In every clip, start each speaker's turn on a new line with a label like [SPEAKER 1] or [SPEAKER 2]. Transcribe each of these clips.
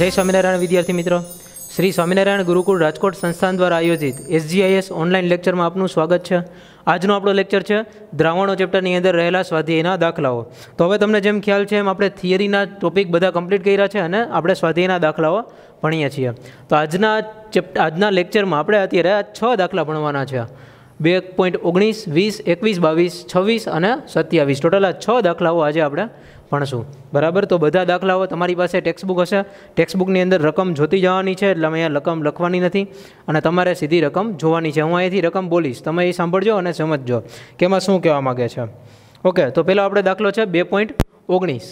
[SPEAKER 1] જય સ્વામિનારાયણ વિદ્યાર્થી મિત્રો શ્રી સ્વામિનારાયણ ગુરુકુળ રાજકોટ સંસ્થાન દ્વારા આયોજિત એસજીઆઈએસ ઓનલાઈન લેક્ચરમાં આપનું સ્વાગત છે આજનો આપણો લેક્ચર છે દ્રાવણો ચેપ્ટરની અંદર રહેલા સ્વાધ્યાયના દાખલાઓ તો હવે તમને જેમ ખ્યાલ છે એમ આપણે થિયરીના ટોપિક બધા કમ્પ્લીટ કર્યા છે અને આપણે સ્વાધ્યાયના દાખલાઓ ભણીએ છીએ તો આજના ચેપ્ટ આજના લેક્ચરમાં આપણે અત્યારે છ દાખલા ભણવાના છે બે પોઈન્ટ ઓગણીસ વીસ એકવીસ બાવીસ છવ્વીસ અને સત્યાવીસ ટોટલ આ છ દાખલાઓ આજે આપણે ભણશું બરાબર તો બધા દાખલાઓ તમારી પાસે ટેક્સ્ટબુક હશે ટેક્સ્ટબુકની અંદર રકમ જોતી જવાની છે એટલે અમે અહીંયા રકમ લખવાની નથી અને તમારે સીધી રકમ જોવાની છે હું અહીંયાથી રકમ બોલીશ તમે એ સાંભળજો અને સમજજો કે એમાં શું કહેવા માગે છે ઓકે તો પહેલો આપણે દાખલો છે બે પોઈન્ટ ઓગણીસ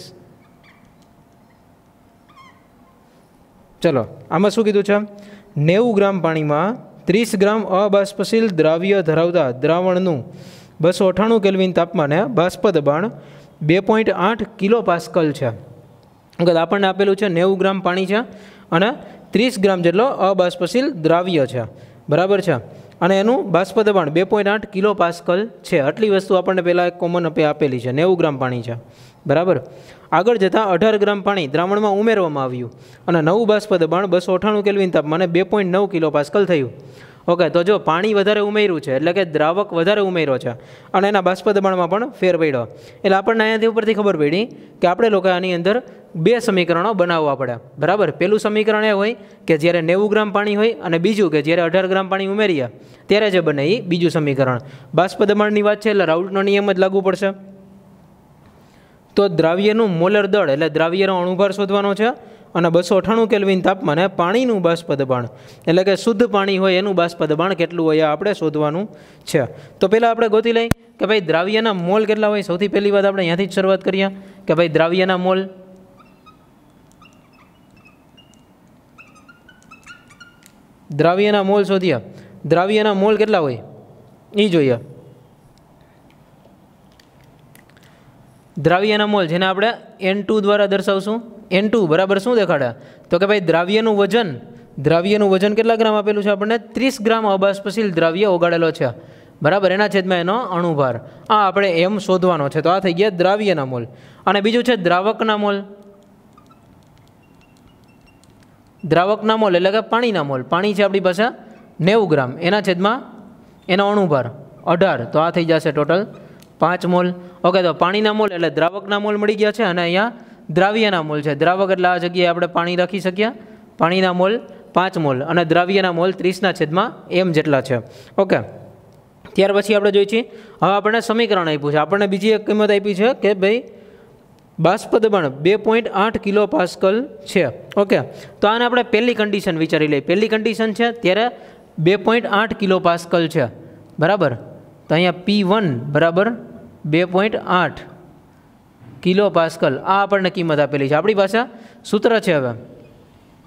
[SPEAKER 1] ચલો આમાં શું કીધું છે નેવું ગ્રામ પાણીમાં ત્રીસ ગ્રામ અબાષ્પશીલ દ્રાવ્ય ધરાવતા દ્રાવણનું બસો અઠાણું કેલ્વિન તાપમાને બાષ્પ દબાણ બે પોઈન્ટ આઠ કિલો પાસ્કલ છે અંગત આપણને આપેલું છે નેવું ગ્રામ પાણી છે અને ત્રીસ ગ્રામ જેટલો અબાષ્પશીલ દ્રાવ્ય છે બરાબર છે અને એનું બાષ્પ દબાણ બે પોઈન્ટ આઠ કિલો પાસ્કલ છે આટલી વસ્તુ આપણને પહેલાં એક કોમન અપે આપેલી છે નેવું ગ્રામ પાણી છે બરાબર આગળ જતાં અઢાર ગ્રામ પાણી દ્રાવણમાં ઉમેરવામાં આવ્યું અને નવું બાષ્પ દબાણ બસો અઠાણું કેલ્વિન તાપમાને બે પોઈન્ટ નવ કિલો પાસ્કલ થયું ઓકે તો જો પાણી વધારે ઉમેર્યું છે એટલે કે દ્રાવક વધારે ઉમેર્યો છે અને એના બાષ્પ દબાણમાં પણ ફેર પડ્યો એટલે આપણને અહીંયાથી ઉપરથી ખબર પડી કે આપણે લોકો આની અંદર બે સમીકરણો બનાવવા પડે બરાબર પહેલું સમીકરણ એ હોય કે જ્યારે નેવું ગ્રામ પાણી હોય અને બીજું કે જ્યારે અઢાર ગ્રામ પાણી ઉમેરીએ ત્યારે જે બને એ બીજું સમીકરણ બાષ્પ દબાણની વાત છે એટલે રાઉટનો નિયમ જ લાગુ પડશે તો દ્રાવ્યનું મોલર દળ એટલે દ્રાવ્યનો અણુભાર શોધવાનો છે અને બસો અઠ્ઠાણું કેલ્વિન તાપમાને પાણીનું બાષ્પ દબાણ એટલે કે શુદ્ધ પાણી હોય એનું બાષ્પ દબાણ કેટલું હોય એ આપણે શોધવાનું છે તો પહેલાં આપણે ગોતી લઈ કે ભાઈ દ્રાવ્યના મોલ કેટલા હોય સૌથી પહેલી વાત આપણે અહીંયાથી જ શરૂઆત કરીએ કે ભાઈ દ્રાવ્યના મોલ દ્રાવ્યના મોલ શોધીએ દ્રાવ્યના મોલ કેટલા હોય એ જોઈએ દ્રાવ્યના મોલ જેને આપણે એન ટુ દ્વારા દર્શાવશું એન ટુ બરાબર શું દેખાડ્યા તો કે ભાઈ દ્રાવ્યનું વજન દ્રાવ્યનું વજન કેટલા ગ્રામ આપેલું છે આપણને ત્રીસ ગ્રામ અબાષ્પશીલ દ્રાવ્ય ઓગાળેલો છે બરાબર એના છેદમાં એનો અણુભાર આ આપણે એમ શોધવાનો છે તો આ થઈ ગયા દ્રાવ્યના મોલ અને બીજું છે દ્રાવકના મોલ દ્રાવકના મોલ એટલે કે પાણીના મોલ પાણી છે આપણી પાસે નેવું ગ્રામ એના છેદમાં એનો અણુભાર અઢાર તો આ થઈ જશે ટોટલ પાંચ મોલ ઓકે તો પાણીના મોલ એટલે દ્રાવકના મોલ મળી ગયા છે અને અહીંયા દ્રાવ્યના મોલ છે દ્રાવક એટલે આ જગ્યાએ આપણે પાણી રાખી શક્યા પાણીના મોલ પાંચ મોલ અને દ્રાવ્યના મોલ ત્રીસના છેદમાં એમ જેટલા છે ઓકે ત્યાર પછી આપણે જોઈએ છીએ હવે આપણને સમીકરણ આપ્યું છે આપણને બીજી એક કિંમત આપી છે કે ભાઈ બાષ્પ બે પોઈન્ટ આઠ કિલો પાસ્કલ છે ઓકે તો આને આપણે પહેલી કન્ડિશન વિચારી લઈએ પહેલી કન્ડિશન છે ત્યારે બે પોઈન્ટ આઠ કિલો પાસ્કલ છે બરાબર તો અહીંયા પી વન બરાબર બે પોઈન્ટ આઠ કિલો પાસ્કલ આ આપણને કિંમત આપેલી છે આપણી પાસે સૂત્ર છે હવે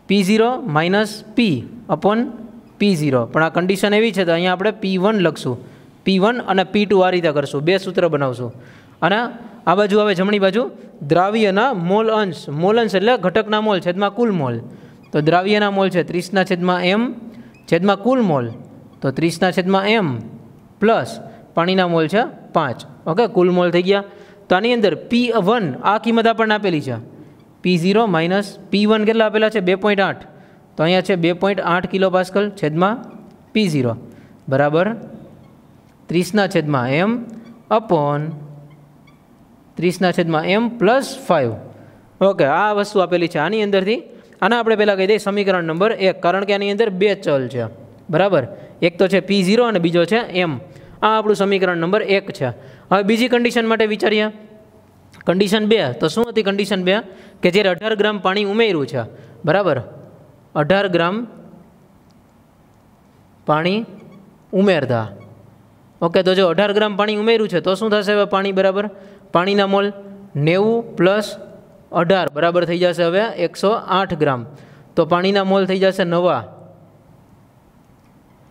[SPEAKER 1] P zero minus P upon P zero પણ આ કન્ડિશન એવી છે તો અહીંયા આપણે પી વન લખશું પી વન અને પી ટુ આ રીતે કરશું બે સૂત્ર બનાવશું અને આ બાજુ હવે જમણી બાજુ દ્રાવ્યના મોલ અંશ મોલ અંશ એટલે ઘટકના મોલ છેદમાં કુલ મોલ તો દ્રાવ્યના મોલ છે ત્રીસના છેદમાં એમ છેદમાં કુલ મોલ તો ત્રીસના છેદમાં એમ પ્લસ પાણીના મોલ છે પાંચ ઓકે કુલ મોલ થઈ ગયા તો આની અંદર પી વન આ કિંમત આપણને આપેલી છે P zero minus P one કેટલા આપેલા છે બે પોઈન્ટ આઠ તો અહીંયા છે બે પોઈન્ટ આઠ કિલો પાસ્કલ છેદમાં પી ઝીરો બરાબર ત્રીસના છેદમાં એમ અપોન ત્રીસના છેદમાં એમ પ્લસ ફાઇવ ઓકે આ વસ્તુ આપેલી છે આની અંદરથી આના આપણે પહેલાં કહી દઈએ સમીકરણ નંબર એક કારણ કે આની અંદર બે ચલ છે બરાબર એક તો છે પી ઝીરો અને બીજો છે એમ આ આપણું સમીકરણ નંબર એક છે હવે બીજી કન્ડિશન માટે વિચારીએ કન્ડિશન બે તો શું હતી કન્ડિશન બે કે જ્યારે અઢાર ગ્રામ પાણી ઉમેર્યું છે બરાબર અઢાર ગ્રામ પાણી ઉમેરતા ઓકે તો જો અઢાર ગ્રામ પાણી ઉમેર્યું છે તો શું થશે હવે પાણી બરાબર પાણીના મોલ નેવું પ્લસ અઢાર બરાબર થઈ જશે હવે એકસો આઠ ગ્રામ તો પાણીના મોલ થઈ જશે નવા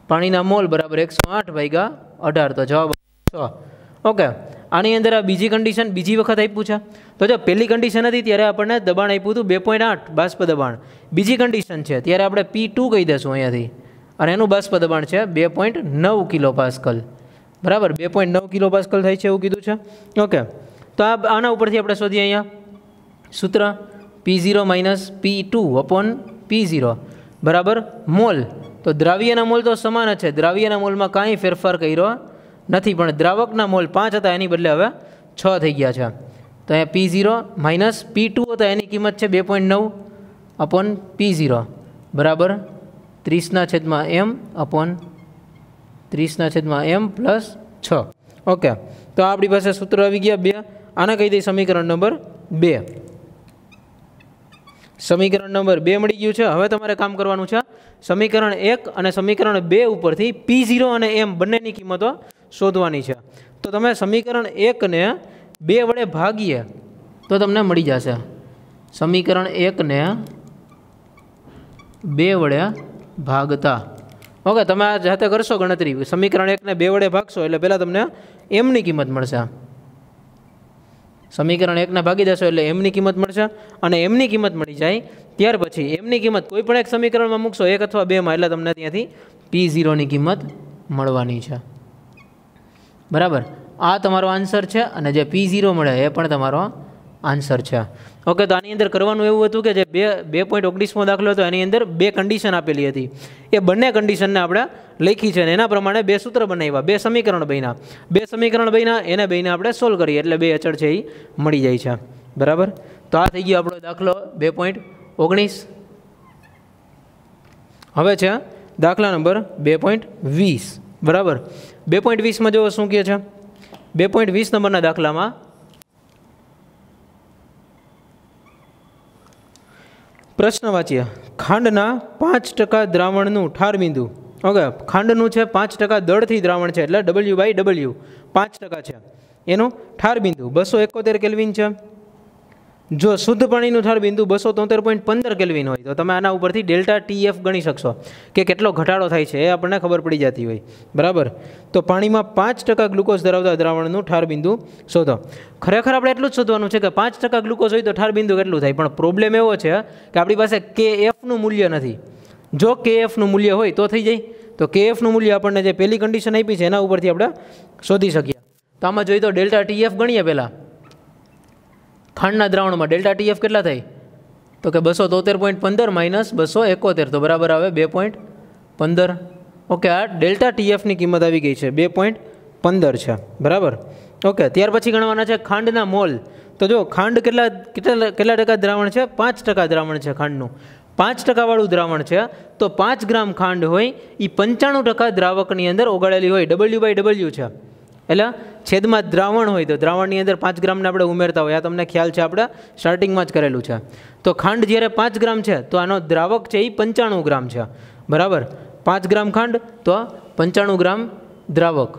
[SPEAKER 1] પાણીના મોલ બરાબર એકસો આઠ ભાગ્યા અઢાર તો જવાબ છ ઓકે આની અંદર આ બીજી કન્ડિશન બીજી વખત આપ્યું છે તો જો પહેલી કન્ડિશન હતી ત્યારે આપણને દબાણ આપ્યું હતું બે પોઈન્ટ આઠ બાષ્પ દબાણ બીજી કન્ડિશન છે ત્યારે આપણે પી ટુ કહી દઈશું અહીંયાથી અને એનું બાષ્પ દબાણ છે બે પોઈન્ટ નવ કિલો પાસ્કલ બરાબર બે પોઈન્ટ નવ કિલો પાસ્કલ થાય છે એવું કીધું છે ઓકે તો આ આના ઉપરથી આપણે શોધીએ અહીંયા સૂત્ર P zero minus P two upon P zero બરાબર મોલ તો દ્રાવ્યના મોલ તો સમાન જ છે દ્રાવ્યના મોલમાં કાંઈ ફેરફાર કર્યો નથી પણ દ્રાવકના મોલ પાંચ હતા એની બદલે હવે છ થઈ ગયા છે તો અહીંયા P zero minus P two હતા એની કિંમત છે બે પોઈન્ટ નવ અપોન પી ઝીરો બરાબર ત્રીસના છેદમાં એમ અપોન ત્રીસના છેદમાં એમ પ્લસ છ ઓકે તો આપણી પાસે સૂત્ર આવી ગયા બે આના કહી દઈ સમીકરણ નંબર બે સમીકરણ નંબર બે મળી ગયું છે હવે તમારે કામ કરવાનું છે સમીકરણ એક અને સમીકરણ બે ઉપરથી પી ઝીરો અને એમ બંનેની કિંમતો શોધવાની છે તો તમે સમીકરણ એકને બે વડે ભાગીએ તો તમને મળી જશે સમીકરણ એકને બે વડે ભાગતા ઓકે તમે આ જાતે કરશો ગણતરી સમીકરણ એકને બે વડે ભાગશો એટલે પહેલાં તમને એમની કિંમત મળશે સમીકરણ એકના ભાગી દેશો એટલે એમની કિંમત મળશે અને એમની કિંમત મળી જાય ત્યાર પછી એમની કિંમત કોઈ પણ એક સમીકરણમાં મૂકશો એક અથવા બેમાં એટલે તમને ત્યાંથી પી ઝીરોની કિંમત મળવાની છે બરાબર આ તમારો આન્સર છે અને જે પી ઝીરો મળે એ પણ તમારો આન્સર છે ઓકે તો આની અંદર કરવાનું એવું હતું કે જે બે બે પોઈન્ટ ઓગણીસમો દાખલો હતો એની અંદર બે કન્ડિશન આપેલી હતી એ બંને કન્ડિશનને આપણે લખી છે અને એના પ્રમાણે બે સૂત્ર બનાવ્યા બે સમીકરણ બન્યા બે સમીકરણ બન્યા એને બહીને આપણે સોલ્વ કરીએ એટલે બે અચળ છે એ મળી જાય છે બરાબર તો આ થઈ ગયો આપણો દાખલો બે પોઈન્ટ ઓગણીસ હવે છે દાખલા નંબર બે પોઈન્ટ વીસ બરાબર બે પોઈન્ટ વીસમાં જોવો શું કહે છે બે પોઈન્ટ વીસ નંબરના દાખલામાં પ્રશ્ન વાંચીએ ખાંડના પાંચ ટકા દ્રાવણનું ઠાર બિંદુ ઓકે ખાંડનું છે પાંચ ટકા દળથી દ્રાવણ છે એટલે ડબલ્યુ બાય ડબલ્યુ પાંચ ટકા છે એનું ઠાર બિંદુ બસો એકોતેર કેલ્વિન છે જો શુદ્ધ પાણીનું ઠાર બિંદુ બસો તોતેર પોઈન્ટ પંદર કેલ્વિન હોય તો તમે આના ઉપરથી ડેલ્ટા એફ ગણી શકશો કે કેટલો ઘટાડો થાય છે એ આપણને ખબર પડી જતી હોય બરાબર તો પાણીમાં પાંચ ટકા ગ્લુકોઝ ધરાવતા દ્રાવણનું ઠાર બિંદુ શોધો ખરેખર આપણે એટલું જ શોધવાનું છે કે પાંચ ટકા ગ્લુકોઝ હોય તો ઠાર બિંદુ કેટલું થાય પણ પ્રોબ્લેમ એવો છે કે આપણી પાસે કે એફનું મૂલ્ય નથી જો કે એફનું મૂલ્ય હોય તો થઈ જાય તો કે એફનું મૂલ્ય આપણને જે પહેલી કન્ડિશન આપી છે એના ઉપરથી આપણે શોધી શકીએ તો આમાં જોઈએ તો ડેલ્ટા ટી એફ ગણીએ પહેલાં ખાંડના દ્રાવણમાં ડેલ્ટા ટીએફ કેટલા થાય તો કે બસો તોતેર પોઈન્ટ પંદર માઇનસ બસો એકોતેર તો બરાબર આવે બે પોઈન્ટ પંદર ઓકે આ ડેલ્ટા ટીએફની કિંમત આવી ગઈ છે બે પોઈન્ટ પંદર છે બરાબર ઓકે ત્યાર પછી ગણવાના છે ખાંડના મોલ તો જો ખાંડ કેટલા કેટલા કેટલા ટકા દ્રાવણ છે પાંચ ટકા દ્રાવણ છે ખાંડનું પાંચ ટકાવાળું દ્રાવણ છે તો પાંચ ગ્રામ ખાંડ હોય એ પંચાણું ટકા દ્રાવકની અંદર ઓગાળેલી હોય ડબલ્યુ બાય ડબલ્યુ છે એટલે છેદમાં દ્રાવણ હોય તો દ્રાવણની અંદર પાંચ ગ્રામને આપણે ઉમેરતા હોય આ તમને ખ્યાલ છે આપણે સ્ટાર્ટિંગમાં જ કરેલું છે તો ખાંડ જ્યારે પાંચ ગ્રામ છે તો આનો દ્રાવક છે એ પંચાણું ગ્રામ છે બરાબર પાંચ ગ્રામ ખાંડ તો પંચાણું ગ્રામ દ્રાવક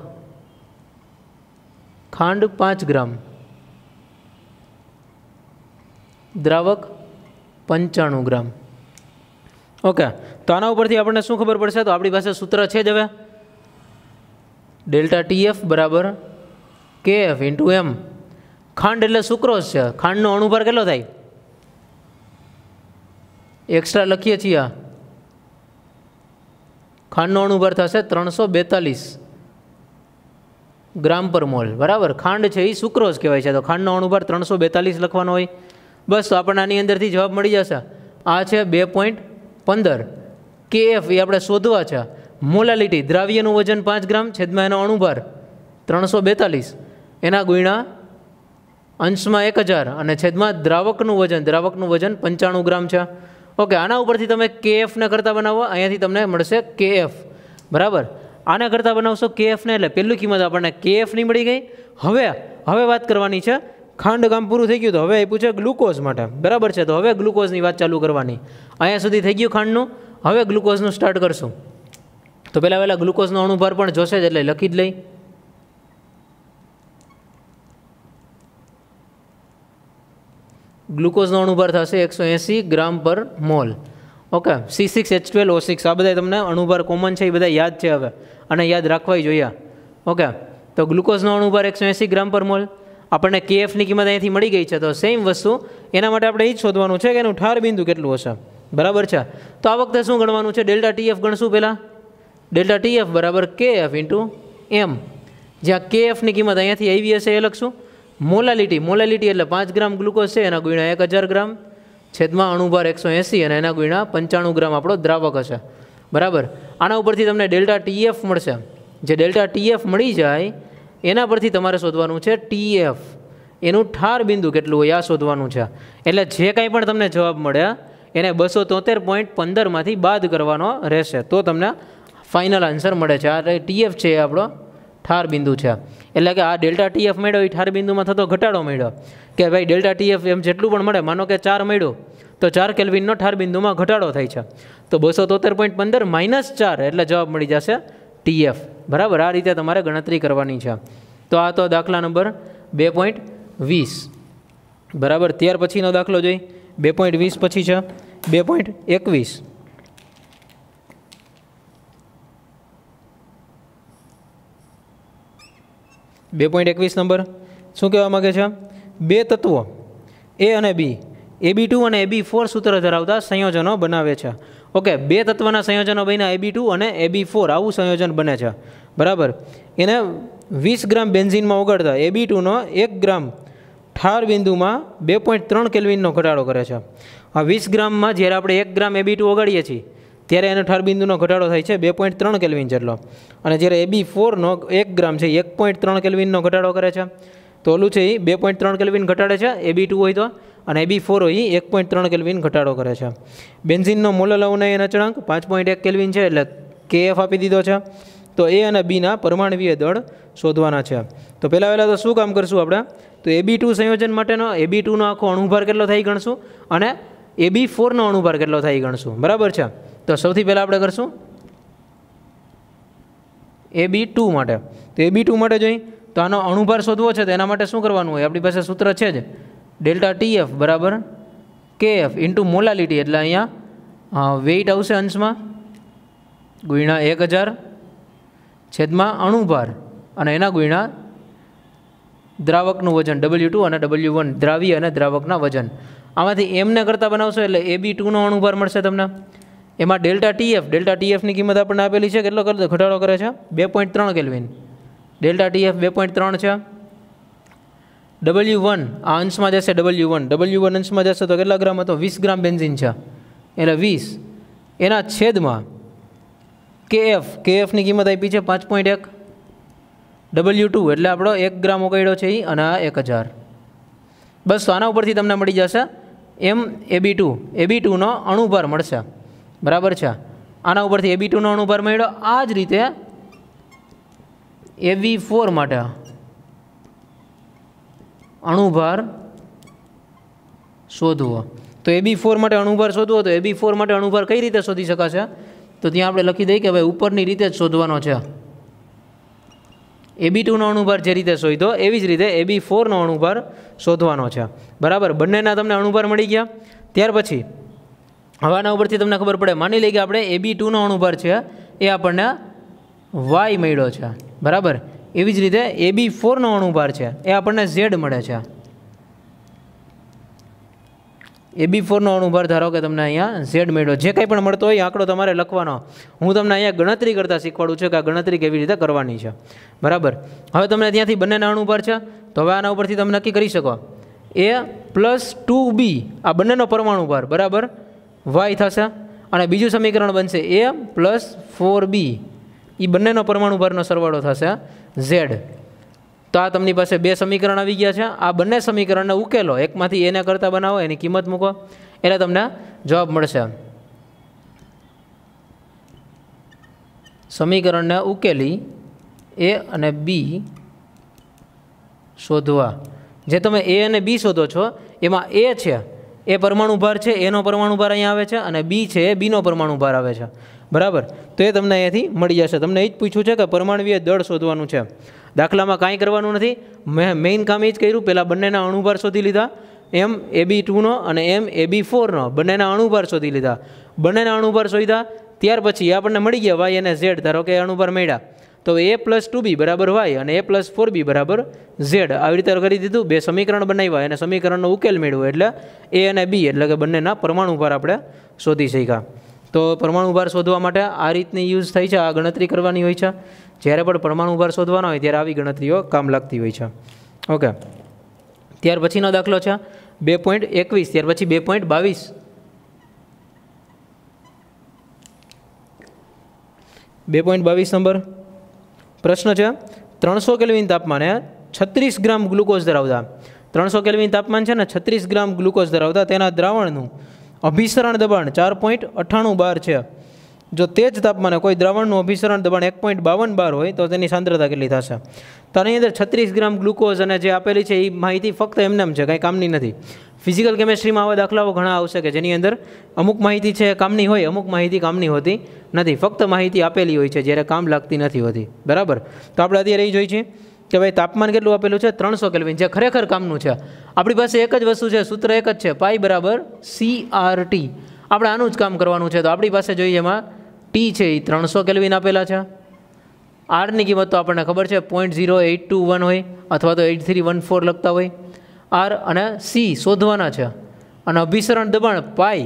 [SPEAKER 1] ખાંડ પાંચ ગ્રામ દ્રાવક પંચાણું ગ્રામ ઓકે તો આના ઉપરથી આપણને શું ખબર પડશે તો આપણી પાસે સૂત્ર છે જ હવે ડેલ્ટા ટીએફ બરાબર કે એફ ઇન્ટુ એમ ખાંડ એટલે સુક્રોઝ છે ખાંડનો અણુભાર કેટલો થાય એક્સ્ટ્રા લખીએ છીએ આ ખાંડનો અણુભાર થશે ત્રણસો બેતાલીસ ગ્રામ પર મોલ બરાબર ખાંડ છે એ સુક્રોઝ કહેવાય છે તો ખાંડનો અણુભાર ત્રણસો બેતાલીસ લખવાનો હોય બસ તો આપણને આની અંદરથી જવાબ મળી જશે આ છે બે પોઈન્ટ પંદર કે એફ એ આપણે શોધવા છે મોલાલિટી દ્રાવ્યનું વજન પાંચ ગ્રામ છેદમાં એનો અણુભાર ત્રણસો બેતાલીસ એના ગુણા અંશમાં એક હજાર અને છેદમાં દ્રાવકનું વજન દ્રાવકનું વજન પંચાણું ગ્રામ છે ઓકે આના ઉપરથી તમે કે એફને કરતાં બનાવો અહીંયાથી તમને મળશે કે એફ બરાબર આના કરતાં બનાવશો કે એફને એટલે પહેલું કિંમત આપણને કે એફની મળી ગઈ હવે હવે વાત કરવાની છે ખાંડ કામ પૂરું થઈ ગયું તો હવે આપ્યું છે ગ્લુકોઝ માટે બરાબર છે તો હવે ગ્લુકોઝની વાત ચાલુ કરવાની અહીંયા સુધી થઈ ગયું ખાંડનું હવે ગ્લુકોઝનું સ્ટાર્ટ કરશું તો પહેલાં પહેલાં ગ્લુકોઝનો અણુભાર પણ જોશે જ એટલે લખી જ લઈ ગ્લુકોઝનો અણુભાર થશે એકસો એંસી gram per mole okay C six H twelve O six આ બધા તમને અણુભાર કોમન છે એ બધા યાદ છે હવે અને યાદ રાખવાય જોઈએ ઓકે તો ગ્લુકોઝનો અણુભાર એકસો એંસી ગ્રામ પર મોલ આપણને કેએફની કિંમત અહીંયાથી મળી ગઈ છે તો સેમ વસ્તુ એના માટે આપણે એ જ શોધવાનું છે કે એનું ઠાર બિંદુ કેટલું હશે બરાબર છે તો આ વખતે શું ગણવાનું છે ડેલ્ટા ટીએફ ગણશું પહેલાં ડેલ્ટા ટી એફ બરાબર કે એફ ઇન્ટુ એમ જ્યાં કે એફની કિંમત અહીંયાથી આવી હશે એ લખશું મોલાલિટી મોલાલિટી એટલે પાંચ ગ્રામ ગ્લુકોઝ છે એના ગુણ્યા એક હજાર ગ્રામ છેદમાં અણુભાર એકસો એંસી અને એના ગુણ્યા પંચાણું ગ્રામ આપણો દ્રાવક હશે બરાબર આના ઉપરથી તમને ડેલ્ટા ટી એફ મળશે જે ડેલ્ટા ટી એફ મળી જાય એના પરથી તમારે શોધવાનું છે ટી એફ એનું ઠાર બિંદુ કેટલું હોય આ શોધવાનું છે એટલે જે કાંઈ પણ તમને જવાબ મળે એને બસો તોતેર પોઈન્ટ પંદરમાંથી બાદ કરવાનો રહેશે તો તમને ફાઇનલ આન્સર મળે છે આ ટીએફ છે આપણો ઠાર બિંદુ છે એટલે કે આ ડેલ્ટા ટીએફ મળ્યો એ ઠાર બિંદુમાં થતો ઘટાડો મળ્યો કે ભાઈ ડેલ્ટા ટીએફ એમ જેટલું પણ મળે માનો કે ચાર મળ્યો તો ચાર કેલ્વિનનો ઠાર બિંદુમાં ઘટાડો થાય છે તો બસો તોતેર પોઈન્ટ પંદર માઇનસ ચાર એટલે જવાબ મળી જશે ટીએફ બરાબર આ રીતે તમારે ગણતરી કરવાની છે તો આ તો દાખલા નંબર બે પોઈન્ટ વીસ બરાબર ત્યાર પછીનો દાખલો જોઈ બે પોઈન્ટ વીસ પછી છે બે પોઈન્ટ એકવીસ બે પોઈન્ટ એકવીસ નંબર શું કહેવા માગે છે બે તત્વો એ અને બી એ બી ટુ અને એ બી ફોર સૂત્ર ધરાવતા સંયોજનો બનાવે છે ઓકે બે તત્વના સંયોજનો બનીને એ બી ટુ અને એ બી ફોર આવું સંયોજન બને છે બરાબર એને વીસ ગ્રામ બેન્ઝિનમાં ઓગળતા એ બી ટુનો એક ગ્રામ ઠાર બિંદુમાં બે પોઈન્ટ ત્રણ કેલ્વિનનો ઘટાડો કરે છે આ વીસ ગ્રામમાં જ્યારે આપણે એક ગ્રામ એ બી ટુ ઓગાળીએ છીએ ત્યારે એનો ઠારબિંદુનો ઘટાડો થાય છે બે પોઈન્ટ ત્રણ કેલ્વિન જેટલો અને જ્યારે એબી ફોરનો એક ગ્રામ છે એક પોઈન્ટ ત્રણ કેલ્વિનનો ઘટાડો કરે છે તો ઓલું છે એ બે પોઈન્ટ ત્રણ કેલ્વિન ઘટાડે છે એબી ટુ હોય તો અને એબી ફોર હોય એક પોઈન્ટ ત્રણ કેલ્વિન ઘટાડો કરે છે બેન્ઝિનનો મોલલ અવનયન અચળાંક પાંચ પોઈન્ટ એક કેલ્વિન છે એટલે કે એફ આપી દીધો છે તો એ અને બીના પરમાણવીય દળ શોધવાના છે તો પહેલાં પહેલાં તો શું કામ કરશું આપણે તો એબી ટુ સંયોજન માટેનો એબી ટુનો આખો અણુભાર કેટલો થાય ગણશું અને એબી ફોરનો અણુભાર કેટલો થાય ગણશું બરાબર છે તો સૌથી પહેલાં આપણે કરશું એ બી ટુ માટે તો એ બી ટુ માટે જોઈ તો આનો અણુભાર શોધવો છે તો એના માટે શું કરવાનું હોય આપણી પાસે સૂત્ર છે જ ડેલ્ટા ટી એફ બરાબર કે એફ ઇન્ટુ મોલાલિટી એટલે અહીંયા વેઇટ આવશે અંશમાં ગુણ્યા એક હજાર છેદમાં અણુભાર અને એના ગુણ્યા દ્રાવકનું વજન ડબલ્યુ ટુ અને ડબલ્યુ વન દ્રાવી અને દ્રાવકના વજન આમાંથી એમને કરતાં બનાવશો એટલે એ બી ટુનો અણુભાર મળશે તમને એમાં ડેલ્ટા ટીએફ ડેલ્ટા ટીએફની કિંમત આપણને આપેલી છે કેટલો કરતો ઘટાડો કરે છે બે પોઈન્ટ ત્રણ કેલ્વિન ડેલ્ટા ટીએફ બે પોઈન્ટ ત્રણ છે ડબલ્યુ વન આ અંશમાં જશે ડબલ્યુ વન ડબલ્યુ વન અંશમાં જશે તો કેટલા ગ્રામ હતો વીસ ગ્રામ બેન્ઝિન છે એટલે વીસ એના છેદમાં કે એફ કે કિંમત આપી છે પાંચ પોઈન્ટ એક ડબલ્યુ ટુ એટલે આપણો એક ગ્રામ ઉકેડ્યો છે એ અને આ એક હજાર બસ તો આના ઉપરથી તમને મળી જશે એમ એબી ટુ એબી ટુનો અણુભાર મળશે બરાબર છે આના ઉપરથી એબી ટુનો અણુભાર મળ્યો આ જ રીતે એવી ફોર માટે અણુભાર શોધવો તો એબી ફોર માટે અણુભાર શોધવો તો એબી ફોર માટે અણુભાર કઈ રીતે શોધી શકાશે તો ત્યાં આપણે લખી દઈએ કે ભાઈ ઉપરની રીતે જ શોધવાનો છે એબી ટુનો અણુભાર જે રીતે શોધો એવી જ રીતે એબી ફોરનો અણુભાર શોધવાનો છે બરાબર બંનેના તમને અણુભાર મળી ગયા ત્યાર પછી હવાના ઉપરથી તમને ખબર પડે માની લઈએ કે આપણે એ બી ટુનો અણુભાર છે એ આપણને વાય મળ્યો છે બરાબર એવી જ રીતે એ બી ફોરનો અણુભાર છે એ આપણને ઝેડ મળે છે એ બી ફોરનો અણુભાર ધારો કે તમને અહીંયા ઝેડ મળ્યો જે કંઈ પણ મળતો હોય આંકડો તમારે લખવાનો હું તમને અહીંયા ગણતરી કરતાં શીખવાડું છું કે આ ગણતરી કેવી રીતે કરવાની છે બરાબર હવે તમને ત્યાંથી બંનેના અણુભાર છે તો હવે આના ઉપરથી તમે નક્કી કરી શકો એ પ્લસ ટુ બી આ બંનેનો પરમાણુ ભાર બરાબર વાય થશે અને બીજું સમીકરણ બનશે એ પ્લસ ફોર બી એ બંનેનો પરમાણુ ભારનો સરવાળો થશે ઝેડ તો આ તમની પાસે બે સમીકરણ આવી ગયા છે આ બંને સમીકરણને ઉકેલો એકમાંથી એને કરતાં બનાવો એની કિંમત મૂકો એટલે તમને જવાબ મળશે સમીકરણને ઉકેલી એ અને બી શોધવા જે તમે એ અને બી શોધો છો એમાં એ છે એ પરમાણુ ભાર છે એનો પરમાણુ ભાર અહીંયા આવે છે અને બી છે એ બીનો પરમાણુ ભાર આવે છે બરાબર તો એ તમને અહીંયાથી મળી જશે તમને એ જ પૂછ્યું છે કે પરમાણુય દળ શોધવાનું છે દાખલામાં કાંઈ કરવાનું નથી મેં મેઇન કામ એ જ કર્યું પહેલાં બંનેના અણુભાર શોધી લીધા એમ એ બી ટુનો અને એમ એ બી ફોરનો બંનેના અણુભાર શોધી લીધા બંનેના અણુભાર શોધ્યા ત્યાર પછી આપણને મળી ગયા વાય અને ઝેડ ધારો કે અણુભાર મળ્યા તો એ પ્લસ ટુ બી બરાબર વાય અને એ પ્લસ ફોર બી બરાબર ઝેડ આવી રીતે કરી દીધું બે સમીકરણ બનાવ્યા અને સમીકરણનો ઉકેલ મેળવ્યો એટલે એ અને બી એટલે કે બંનેના પરમાણુ ભાર આપણે શોધી શક્યા તો પરમાણુ ભાર શોધવા માટે આ રીતની યુઝ થઈ છે આ ગણતરી કરવાની હોય છે જ્યારે પણ પરમાણુ ભાર શોધવાના હોય ત્યારે આવી ગણતરીઓ કામ લાગતી હોય છે ઓકે ત્યાર પછીનો દાખલો છે બે પોઈન્ટ એકવીસ ત્યાર પછી બે પોઈન્ટ બાવીસ બે પોઈન્ટ બાવીસ નંબર પ્રશ્ન છે ત્રણસો કેલ્વિન તાપમાને છત્રીસ ગ્રામ ગ્લુકોઝ ધરાવતા ત્રણસો કેલ્વિન તાપમાન છે ને છત્રીસ ગ્રામ ગ્લુકોઝ ધરાવતા તેના દ્રાવણનું અભિસરણ દબાણ ચાર પોઈન્ટ અઠ્ઠાણું બાર છે જો તે જ તાપમાને કોઈ દ્રાવણનું અભિસરણ દબાણ એક પોઈન્ટ બાવન બાર હોય તો તેની સાંદ્રતા કેટલી થશે તો આની અંદર છત્રીસ ગ્રામ ગ્લુકોઝ અને જે આપેલી છે એ માહિતી ફક્ત એમનેમ છે કાંઈ કામની નથી ફિઝિકલ કેમેસ્ટ્રીમાં આવા દાખલાઓ ઘણા આવશે કે જેની અંદર અમુક માહિતી છે કામની હોય અમુક માહિતી કામની હોતી નથી ફક્ત માહિતી આપેલી હોય છે જ્યારે કામ લાગતી નથી હોતી બરાબર તો આપણે અત્યારે એ જોઈ છીએ કે ભાઈ તાપમાન કેટલું આપેલું છે ત્રણસો કેલ્વિન જે ખરેખર કામનું છે આપણી પાસે એક જ વસ્તુ છે સૂત્ર એક જ છે પાઈ બરાબર સી આર ટી આપણે આનું જ કામ કરવાનું છે તો આપણી પાસે જોઈએ એમાં ટી છે એ ત્રણસો કેલ્વિન આપેલા છે આરની કિંમત તો આપણને ખબર છે point zero eight two one હોય અથવા તો એઇટ થ્રી વન ફોર લખતા હોય આર અને સી શોધવાના છે અને અભિસરણ દબાણ પાઈ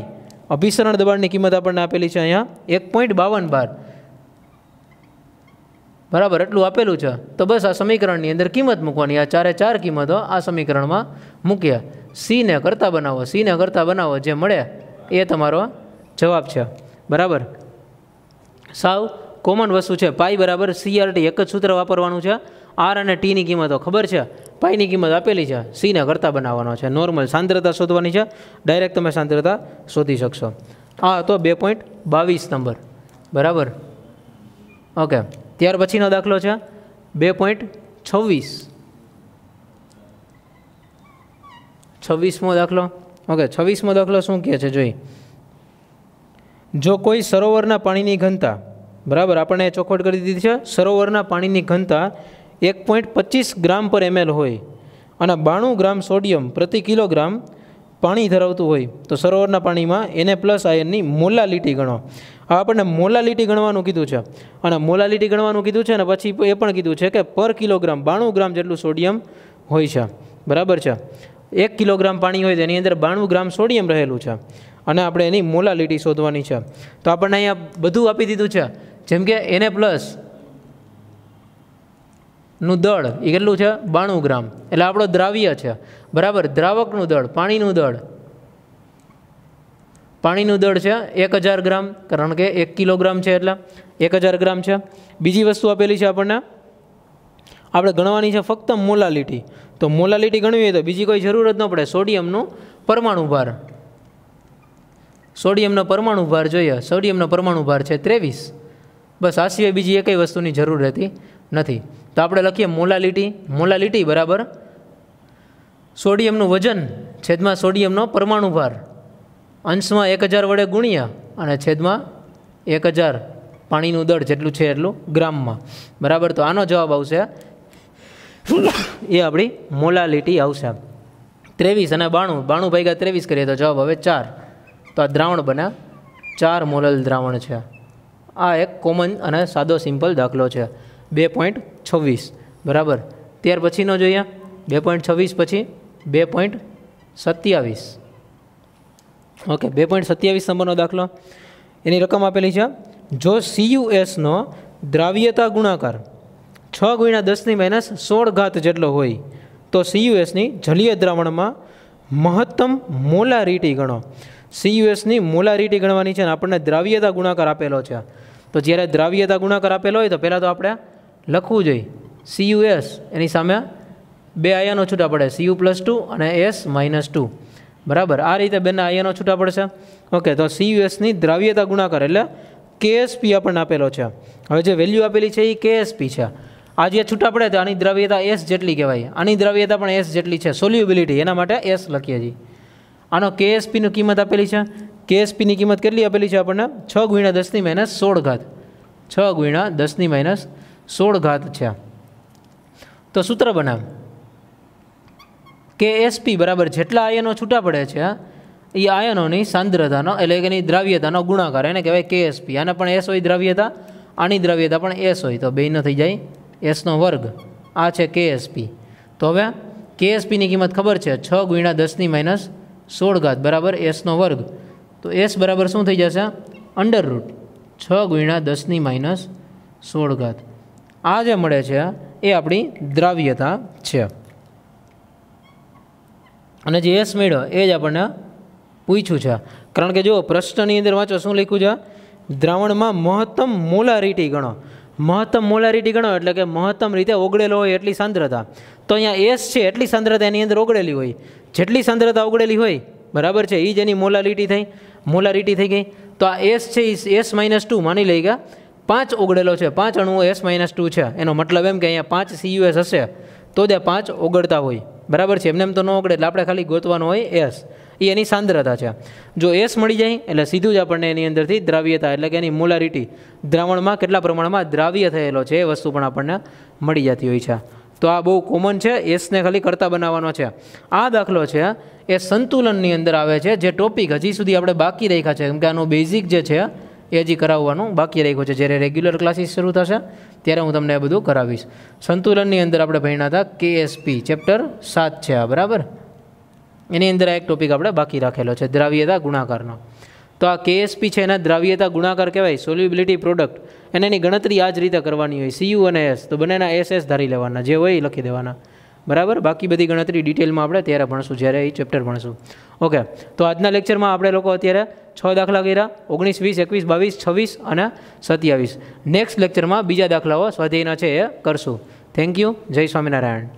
[SPEAKER 1] અભિસરણ દબાણની કિંમત આપણને આપેલી છે અહીંયા એક પોઈન્ટ બાવન બાર બરાબર એટલું આપેલું છે તો બસ આ સમીકરણની અંદર કિંમત મૂકવાની આ ચારે ચાર કિંમતો આ સમીકરણમાં મૂક્યા સીને કરતાં બનાવો સીને કરતાં બનાવો જે મળે એ તમારો જવાબ છે બરાબર સાવ કોમન વસ્તુ છે પાઈ બરાબર સીઆરટી એક જ સૂત્ર વાપરવાનું છે આર અને ટીની કિંમતો ખબર છે પાઈની કિંમત આપેલી છે સીને કરતા બનાવવાનો છે નોર્મલ સાંદ્રતા શોધવાની છે ડાયરેક્ટ તમે સાંદ્રતા શોધી શકશો આ હતો બે પોઈન્ટ બાવીસ નંબર બરાબર ઓકે ત્યાર પછીનો દાખલો છે બે પોઈન્ટ છવ્વીસ છવ્વીસમો દાખલો ઓકે છવ્વીસમો દાખલો શું કહે છે જોઈ જો કોઈ સરોવરના પાણીની ઘનતા બરાબર આપણે ચોખવટ કરી દીધી છે સરોવરના પાણીની ઘનતા એક પોઈન્ટ પચીસ ગ્રામ પર એમએલ હોય અને બાણું ગ્રામ સોડિયમ પ્રતિ કિલોગ્રામ પાણી ધરાવતું હોય તો સરોવરના પાણીમાં એને પ્લસ આયનની મોલાલિટી ગણો આ આપણને મોલાલિટી ગણવાનું કીધું છે અને મોલાલિટી ગણવાનું કીધું છે અને પછી એ પણ કીધું છે કે પર કિલોગ્રામ બાણું ગ્રામ જેટલું સોડિયમ હોય છે બરાબર છે એક કિલોગ્રામ પાણી હોય તેની અંદર બાણું ગ્રામ સોડિયમ રહેલું છે અને આપણે એની મોલાલિટી શોધવાની છે તો આપણને અહીંયા બધું આપી દીધું છે જેમ કે એને પ્લસ નું દળ એ કેટલું છે બાણું ગ્રામ એટલે આપણો દ્રાવ્ય છે બરાબર દ્રાવકનું દળ પાણીનું દળ પાણીનું દળ છે એક હજાર ગ્રામ કારણ કે એક કિલોગ્રામ છે એટલે એક હજાર ગ્રામ છે બીજી વસ્તુ આપેલી છે આપણને આપણે ગણવાની છે ફક્ત મોલાલિટી તો મોલાલિટી ગણવી હોય તો બીજી કોઈ જરૂર જ ન પડે સોડિયમનું પરમાણુ ભાર સોડિયમનો પરમાણુ ભાર જોઈએ સોડિયમનો પરમાણુ ભાર છે ત્રેવીસ બસ આ સિવાય બીજી એકઈ વસ્તુની જરૂર હતી નથી તો આપણે લખીએ મોલાલિટી મોલાલિટી બરાબર સોડિયમનું વજન છેદમાં સોડિયમનો પરમાણુ ભાર અંશમાં એક હજાર વડે ગુણ્યા અને છેદમાં એક હજાર પાણીનું દળ જેટલું છે એટલું ગ્રામમાં બરાબર તો આનો જવાબ આવશે એ આપણી મોલાલિટી આવશે ત્રેવીસ અને બાણું બાણું ભાગ્યા ત્રેવીસ કરીએ તો જવાબ હવે ચાર તો આ દ્રાવણ બને ચાર મોલલ દ્રાવણ છે આ એક કોમન અને સાદો સિમ્પલ દાખલો છે બે પોઈન્ટ છવ્વીસ બરાબર ત્યાર પછીનો જોઈએ બે પોઈન્ટ છવ્વીસ પછી બે પોઈન્ટ સત્યાવીસ ઓકે બે પોઈન્ટ સત્યાવીસ નંબરનો દાખલો એની રકમ આપેલી છે જો સીયુએસનો દ્રાવ્યતા ગુણાકાર છ ગુણ્યા દસની માઇનસ સોળ ઘાત જેટલો હોય તો સીયુએસની જલીય દ્રાવણમાં મહત્તમ મોલારિટી ગણો સીયુએસની મોલારિટી ગણવાની છે અને આપણને દ્રાવ્યતા ગુણાકાર આપેલો છે તો જ્યારે દ્રાવ્યતા ગુણાકાર આપેલો હોય તો પહેલાં તો આપણે લખવું જોઈએ સીયુ એસ એની સામે બે આયનો છૂટા પડે સીયુ પ્લસ ટુ અને એસ માઇનસ ટુ બરાબર આ રીતે બંને આયનો છૂટા પડશે ઓકે તો સીયુ એસની દ્રાવ્યતા ગુણાકાર એટલે એસપી આપણને આપેલો છે હવે જે વેલ્યુ આપેલી છે એ કેએસપી છે આ જે છૂટા પડે તો આની દ્રવ્યતા એસ જેટલી કહેવાય આની દ્રવ્યતા પણ એસ જેટલી છે સોલ્યુબિલિટી એના માટે એસ લખીએ છીએ આનો કે કેએસપીની કિંમત આપેલી છે કે એસપીની કિંમત કેટલી આપેલી છે આપણને છ ગુણ્યા દસની માઇનસ સોળ ઘાત છ ગુણ્યા દસની માઇનસ સોળ ઘાત છે તો સૂત્ર બનાવ કે એસપી બરાબર જેટલા આયનો છૂટા પડે છે એ આયનોની સાંદ્રતાનો એટલે કે એની દ્રાવ્યતાનો ગુણાકાર એને કહેવાય કે એસપી આને પણ એસ હોય દ્રાવ્યતા આની દ્રવ્યતા પણ એસ હોય તો ન થઈ જાય એસનો વર્ગ આ છે કે એસપી તો હવે કે એસપીની કિંમત ખબર છે છ ગુણ્યા દસની માઇનસ સોળ ઘાત બરાબર એસનો વર્ગ તો એસ બરાબર શું થઈ જશે અંડર રૂટ છ ગુણ્યા દસની માઇનસ સોળ ઘાત આ જે મળે છે એ આપણી દ્રાવ્યતા છે અને જે એસ મેળ્યો એ જ આપણને પૂછ્યું છે કારણ કે જો પ્રશ્નની અંદર વાંચો શું લખ્યું છે દ્રાવણમાં મહત્તમ મોલારિટી ગણો મહત્તમ મોલારિટી ગણો એટલે કે મહત્તમ રીતે ઓગળેલો હોય એટલી સાંદ્રતા તો અહીંયા એસ છે એટલી સાંદ્રતા એની અંદર ઓગળેલી હોય જેટલી સાંદ્રતા ઓગળેલી હોય બરાબર છે એ જ એની મોલારિટી થઈ મોલારિટી થઈ ગઈ તો આ એસ છે એ એસ માઇનસ ટુ માની લઈ ગયા પાંચ ઓગળેલો છે પાંચ અણુઓ એસ માઇનસ ટુ છે એનો મતલબ એમ કે અહીંયા પાંચ સીયુએસ હશે તો ત્યાં પાંચ ઓગળતા હોય બરાબર છે એમને એમ તો ન ઓગળે એટલે આપણે ખાલી ગોતવાનું હોય એસ એ એની સાંદ્રતા છે જો એસ મળી જાય એટલે સીધું જ આપણને એની અંદરથી દ્રાવ્યતા એટલે કે એની મોલારિટી દ્રાવણમાં કેટલા પ્રમાણમાં દ્રાવ્ય થયેલો છે એ વસ્તુ પણ આપણને મળી જતી હોય છે તો આ બહુ કોમન છે એસને ખાલી કરતાં બનાવવાનો છે આ દાખલો છે એ સંતુલનની અંદર આવે છે જે ટોપિક હજી સુધી આપણે બાકી રાખ્યા છે કેમ કે આનો બેઝિક જે છે એ હજી કરાવવાનું બાકી રાખ્યું છે જ્યારે રેગ્યુલર ક્લાસીસ શરૂ થશે ત્યારે હું તમને આ બધું કરાવીશ સંતુલનની અંદર આપણે ભણ્યા હતા કે એસપી ચેપ્ટર સાત છે આ બરાબર એની અંદર આ એક ટોપિક આપણે બાકી રાખેલો છે દ્રાવ્યતા ગુણાકારનો તો આ કેએસપી છે એના દ્રાવ્યતા ગુણાકાર કહેવાય સોલ્યુબિલિટી પ્રોડક્ટ અને એની ગણતરી આ જ રીતે કરવાની હોય સીયુ અને એસ તો બંનેના એસ એસ ધારી લેવાના જે હોય એ લખી દેવાના બરાબર બાકી બધી ગણતરી ડિટેલમાં આપણે ત્યારે ભણશું જ્યારે એ ચેપ્ટર ભણશું ઓકે તો આજના લેક્ચરમાં આપણે લોકો અત્યારે છ દાખલા કર્યા ઓગણીસ વીસ એકવીસ બાવીસ છવ્વીસ અને સત્યાવીસ નેક્સ્ટ લેક્ચરમાં બીજા દાખલાઓ સ્વાધ્યાયના છે એ કરશું થેન્ક યુ જય સ્વામિનારાયણ